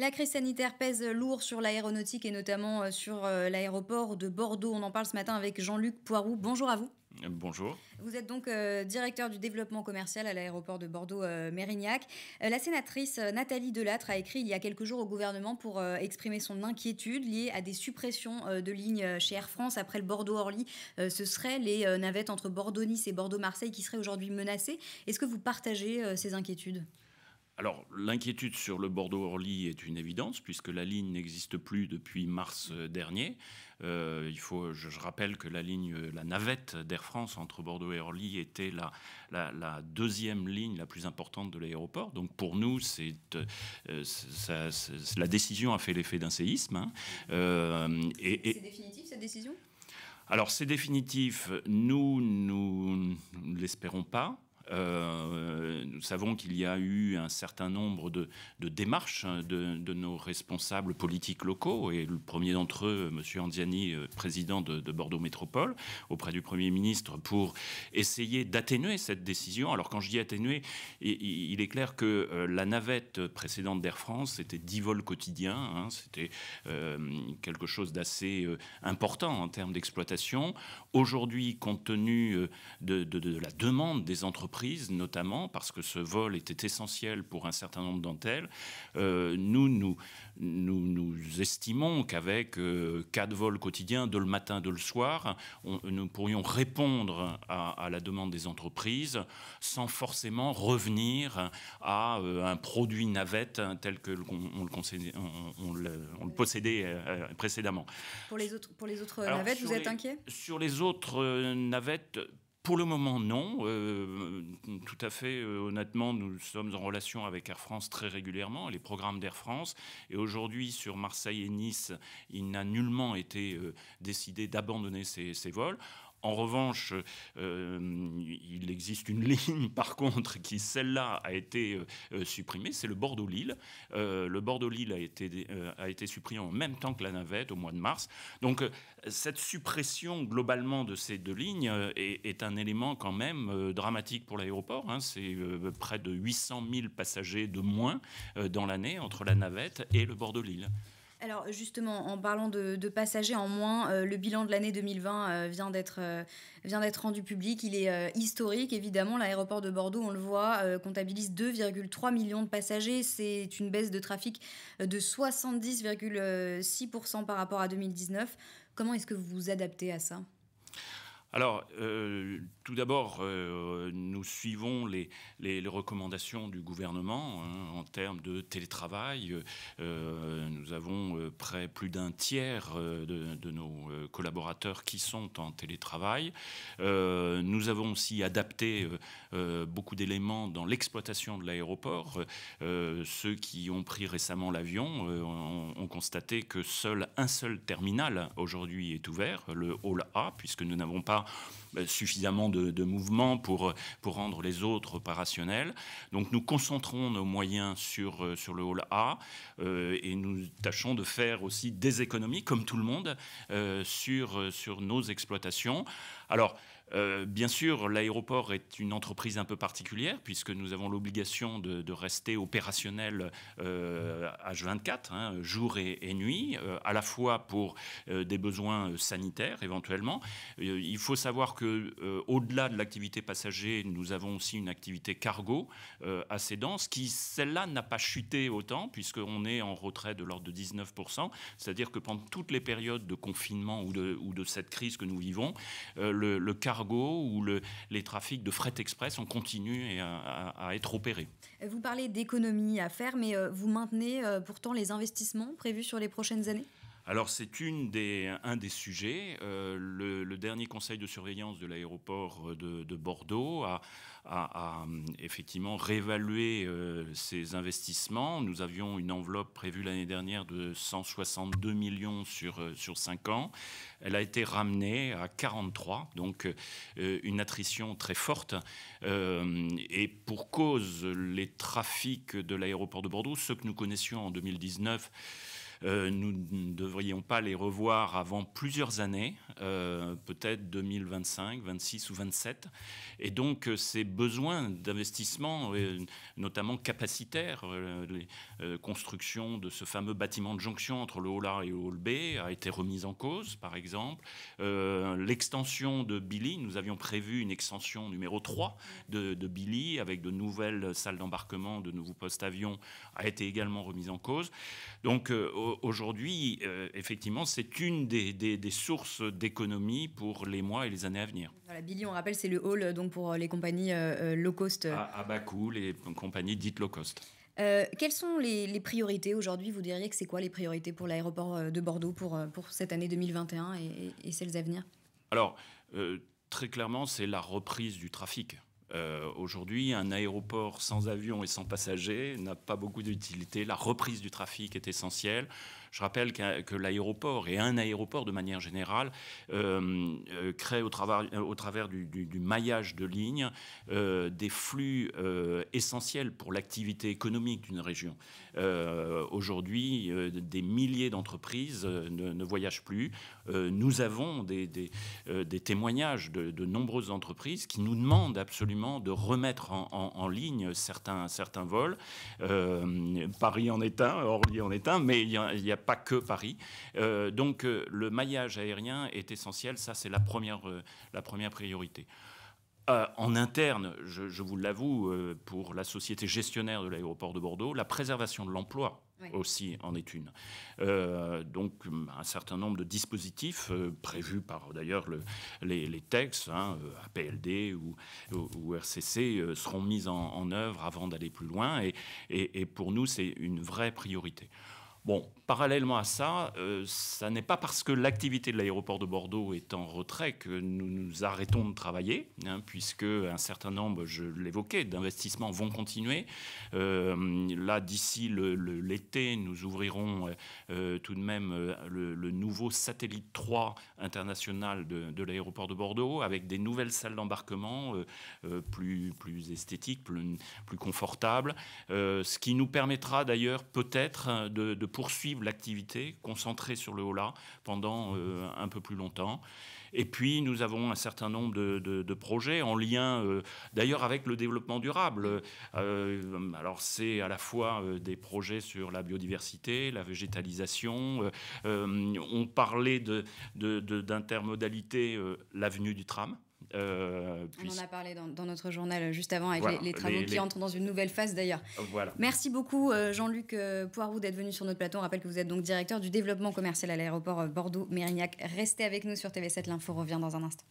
La crise sanitaire pèse lourd sur l'aéronautique et notamment euh, sur euh, l'aéroport de Bordeaux. On en parle ce matin avec Jean-Luc Poirou. Bonjour à vous. Bonjour. Vous êtes donc euh, directeur du développement commercial à l'aéroport de Bordeaux-Mérignac. la sénatrice Nathalie Delattre a écrit il y a quelques jours au gouvernement pour exprimer son inquiétude liée à des suppressions de lignes chez Air France après le Bordeaux-Orly. ce seraient les navettes entre Bordeaux-Nice et Bordeaux-Marseille qui seraient aujourd'hui menacées. Est-ce que vous partagez ces inquiétudes alors, l'inquiétude sur le Bordeaux-Orly est une évidence, puisque la ligne n'existe plus depuis mars dernier. Euh, il faut, je, rappelle que la ligne, la navette d'Air France entre Bordeaux et Orly était la, deuxième ligne la plus importante de l'aéroport. Donc, pour nous, c'est, euh, la décision a fait l'effet d'un séisme. Hein. Euh, et, C'est définitif, cette décision alors c'est définitif, nous, nous ne l'espérons pas. Euh, nous savons qu'il y a eu un certain nombre de, démarches hein, de, nos responsables politiques locaux, et le premier d'entre eux, M. Andiani, euh, président de, Bordeaux Métropole, auprès du Premier ministre, pour essayer d'atténuer cette décision. Alors quand je dis atténuer, il est clair que euh, la navette précédente d'Air France, c'était 10 vols quotidiens, hein, c'était quelque chose d'assez important en termes d'exploitation. Aujourd'hui, compte tenu de la demande des entreprises, notamment parce que ce vol était essentiel pour un certain nombre d'entre elles. Euh, nous, nous, nous, estimons qu'avec euh, quatre vols quotidiens, de le matin, de le soir, nous pourrions répondre à, la demande des entreprises sans forcément revenir à euh, un produit navette tel que on, le, on le, possédait précédemment. Pour les autres, pour les autres navettes, vous êtes inquiet Sur les autres navettes, pour le moment, non. Euh, tout à fait euh, honnêtement, nous sommes en relation avec Air France très régulièrement, les programmes d'Air France. Et aujourd'hui, sur Marseille et Nice, il n'a nullement été euh, décidé d'abandonner ces vols. En revanche, euh, il existe une ligne, par contre, qui, celle-là, a été euh, euh, supprimée, c'est le Bordeaux-Lille. Euh, le Bordeaux-Lille a, été, a été supprimé en même temps que la navette, au mois de mars. Donc, cette suppression, globalement, de ces deux lignes est, un élément quand même dramatique pour l'aéroport. Hein. C'est près de 800 000 passagers de moins dans l'année entre la navette et le Bordeaux-Lille. Alors justement, en parlant de, passagers en moins, euh, le bilan de l'année 2020 euh, vient d'être euh, vient d'être rendu public. Il est historique, évidemment. L'aéroport de Bordeaux, on le voit, comptabilise 2,3 millions de passagers. C'est une baisse de trafic de 70,6% par rapport à 2019. Comment est-ce que vous vous adaptez à ça alors, euh, tout d'abord, euh, nous suivons les, recommandations du gouvernement hein, en termes de télétravail. Euh, nous avons près plus d'un tiers de, nos collaborateurs qui sont en télétravail. nous avons aussi adapté beaucoup d'éléments dans l'exploitation de l'aéroport. ceux qui ont pris récemment l'avion ont constaté que seul un seul terminal aujourd'hui est ouvert, le Hall A, puisque nous n'avons pas euh, suffisamment de, mouvements pour, euh, pour rendre les autres opérationnels. Donc nous concentrons nos moyens sur, euh, sur le hall A et nous tâchons de faire aussi des économies, comme tout le monde, sur, sur nos exploitations. Alors, euh, bien sûr, l'aéroport est une entreprise un peu particulière puisque nous avons l'obligation de, rester opérationnel euh, H24, hein, jour et, nuit, euh, à la fois pour euh, des besoins sanitaires éventuellement. il faut savoir que au-delà de l'activité passager, nous avons aussi une activité cargo assez dense qui, celle-là, n'a pas chuté autant puisqu'on est en retrait de l'ordre de 19%. C'est-à-dire que pendant toutes les périodes de confinement ou de, ou de, cette crise que nous vivons, le cargo où ou les trafics de fret express, ont continué à, être opérés. Vous parlez d'économies à faire, mais euh, vous maintenez euh, pourtant les investissements prévus sur les prochaines années alors c'est un des sujets. Euh, le, dernier conseil de surveillance de l'aéroport de, Bordeaux a, euh, effectivement réévalué euh, ses investissements. Nous avions une enveloppe prévue l'année dernière de 162 millions sur, sur 5 ans. Elle a été ramenée à 43, donc une attrition très forte. et pour cause, les trafics de l'aéroport de Bordeaux, ceux que nous connaissions en 2019, euh, nous ne devrions pas les revoir avant plusieurs années, euh, peut-être 2025, 26 ou 27. Et donc euh, ces besoins d'investissement, notamment capacitaires, les constructions de ce fameux bâtiment de jonction entre le hall A et le hall B a été remise en cause, par exemple. L'extension de Billy, nous avions prévu une extension numéro 3 de, Billy avec de nouvelles salles d'embarquement, de nouveaux postes avions, a été également remise en cause. Donc, au aujourd'hui, euh, effectivement, c'est une des, sources d'économie pour les mois et les années à venir. la Billy, on rappelle, c'est le hall euh, donc pour euh, les compagnies low cost. À, bas coût, les compagnies dites low cost. quelles sont les, priorités aujourd'hui Vous diriez que c'est quoi les priorités pour l'aéroport de Bordeaux pour, pour cette année 2021 et, et celles à venir Alors, très clairement, c'est la reprise du trafic. Euh, aujourd'hui, un aéroport sans avion et sans passagers n'a pas beaucoup d'utilité. La reprise du trafic est essentielle. Je rappelle que l'aéroport, et un aéroport de manière générale, euh, euh crée au, travers, au travers du, maillage de lignes euh, des flux euh, essentiels pour l'activité économique d'une région. Aujourd'hui, des milliers d'entreprises ne, voyagent plus. nous avons des, témoignages de, nombreuses entreprises qui nous demandent absolument de remettre en, ligne certains, certains vols. Paris en est un, Orly en est un, mais il n'y a, il y a pas que Paris. Euh, donc euh, le maillage aérien est essentiel, ça c'est la première, euh, priorité. en interne, je, vous l'avoue, pour la société gestionnaire de l'aéroport de Bordeaux, la préservation de l'emploi aussi en est une. donc un certain nombre de dispositifs prévus par d'ailleurs les, textes, hein, APLD ou, RCC, seront mis en, œuvre avant d'aller plus loin. et pour nous, c'est une vraie priorité. Bon, parallèlement à ça, euh, ça n'est pas parce que l'activité de l'aéroport de Bordeaux est en retrait que nous nous arrêtons de travailler, hein, puisque un certain nombre, je l'évoquais, d'investissements vont continuer. Euh, là, d'ici l'été, nous ouvrirons euh, euh, tout de même le, nouveau satellite 3 international de, l'aéroport de Bordeaux, avec des nouvelles salles d'embarquement plus, plus esthétiques, plus, plus confortables, ce qui nous permettra d'ailleurs peut-être hein, de poursuivre l'activité concentrée sur le haut-là pendant euh, un peu plus longtemps. Et puis, nous avons un certain nombre de, projets en lien, euh, d'ailleurs, avec le développement durable. Euh, alors, c'est à la fois des projets sur la biodiversité, la végétalisation. on parlait de, d'intermodalité l'avenue du tram. Euh, On en a parlé dans, notre journal euh, juste avant avec les, travaux qui entrent dans une nouvelle phase d'ailleurs. Voilà. Merci beaucoup euh, Jean-Luc euh, Poirou d'être venu sur notre plateau. On rappelle que vous êtes donc directeur du développement commercial à l'aéroport Bordeaux-Mérignac. Restez avec nous sur TV7, l'info revient dans un instant.